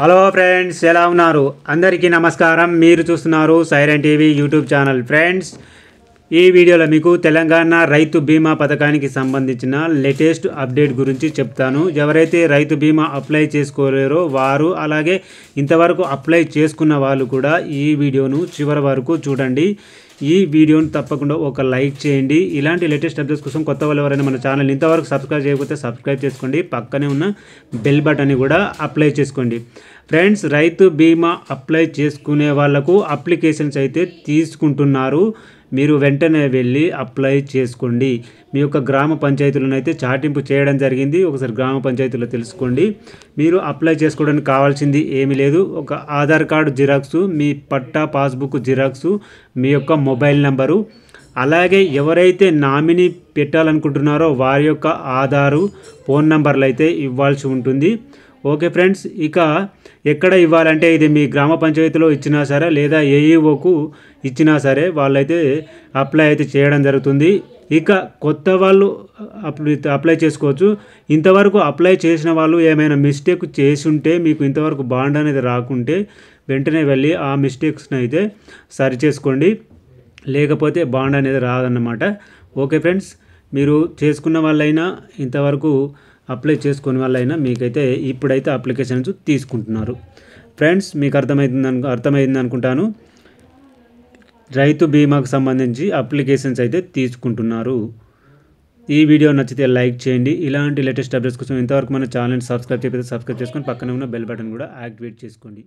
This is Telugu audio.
హలో ఫ్రెండ్స్ ఎలా ఉన్నారు అందరికీ నమస్కారం మీరు చూస్తున్నారు Siren TV YouTube channel friends ఈ వీడియోలో మీకు తెలంగాణ రైతు బీమా పథకానికి సంబంధించిన లేటెస్ట్ అప్డేట్ గురించి చెప్తాను ఎవరైతే రైతు బీమా అప్లై చేసుకోలేరో వారు అలాగే ఇంతవరకు అప్లై చేసుకున్న వాళ్ళు కూడా ఈ వీడియోను చివరి వరకు చూడండి ఈ వీడియోని తప్పకుండా ఒక లైక్ చేయండి ఇలాంటి లేటెస్ట్ అప్డేట్స్ కోసం కొత్త వాళ్ళు ఎవరైనా మన ఛానల్ ఇంతవరకు సబ్స్క్రైబ్ చేయకపోతే సబ్స్క్రైబ్ చేసుకోండి పక్కనే ఉన్న బెల్ బటన్ని కూడా అప్లై చేసుకోండి ఫ్రెండ్స్ రైతు బీమా అప్లై చేసుకునే వాళ్లకు అప్లికేషన్స్ అయితే తీసుకుంటున్నారు మీరు వెంటనే వెళ్ళి అప్లై చేసుకోండి మీ యొక్క గ్రామ పంచాయతీలను అయితే చాటింపు చేయడం జరిగింది ఒకసారి గ్రామ పంచాయతీలో తెలుసుకోండి మీరు అప్లై చేసుకోవడానికి కావాల్సింది ఏమీ లేదు ఒక ఆధార్ కార్డు జిరాక్స్ మీ పట్టా పాస్బుక్ జిరాక్స్ మీ యొక్క మొబైల్ నంబరు అలాగే ఎవరైతే నామినీ పెట్టాలనుకుంటున్నారో వారి యొక్క ఆధారు ఫోన్ నంబర్లు అయితే ఇవ్వాల్సి ఉంటుంది ఓకే ఫ్రెండ్స్ ఇక ఎక్కడ ఇవ్వాలంటే ఇది మీ గ్రామ పంచాయతీలో ఇచ్చినా సరే లేదా ఏఈఓకు ఇచ్చినా సరే వాళ్ళైతే అప్లై అయితే చేయడం జరుగుతుంది ఇక కొత్త వాళ్ళు అప్లై చేసుకోవచ్చు ఇంతవరకు అప్లై చేసిన వాళ్ళు ఏమైనా మిస్టేక్ చేసుంటే మీకు ఇంతవరకు బాండ్ అనేది రాకుంటే వెంటనే వెళ్ళి ఆ మిస్టేక్స్ని అయితే సరి చేసుకోండి లేకపోతే బాండ్ అనేది రాదన్నమాట ఓకే ఫ్రెండ్స్ మీరు చేసుకున్న వాళ్ళైనా ఇంతవరకు అప్లై చేసుకున్న వాళ్ళైనా మీకైతే ఇప్పుడైతే అప్లికేషన్స్ తీసుకుంటున్నారు ఫ్రెండ్స్ మీకు అర్థమవుతుంది అను అర్థమైంది అనుకుంటాను రైతు బీమాకు సంబంధించి అప్లికేషన్స్ అయితే తీసుకుంటున్నారు ఈ వీడియో నచ్చితే లైక్ చేయండి ఇలాంటి లేటెస్ట్ అప్డేట్స్ కోసం ఇంతవరకు మన ఛానల్ని సబ్స్క్రైబ్ చేయకపోతే సబ్స్క్రైబ్ చేసుకొని పక్కనే ఉన్న బెల్ బటన్ కూడా యాక్టివేట్ చేసుకోండి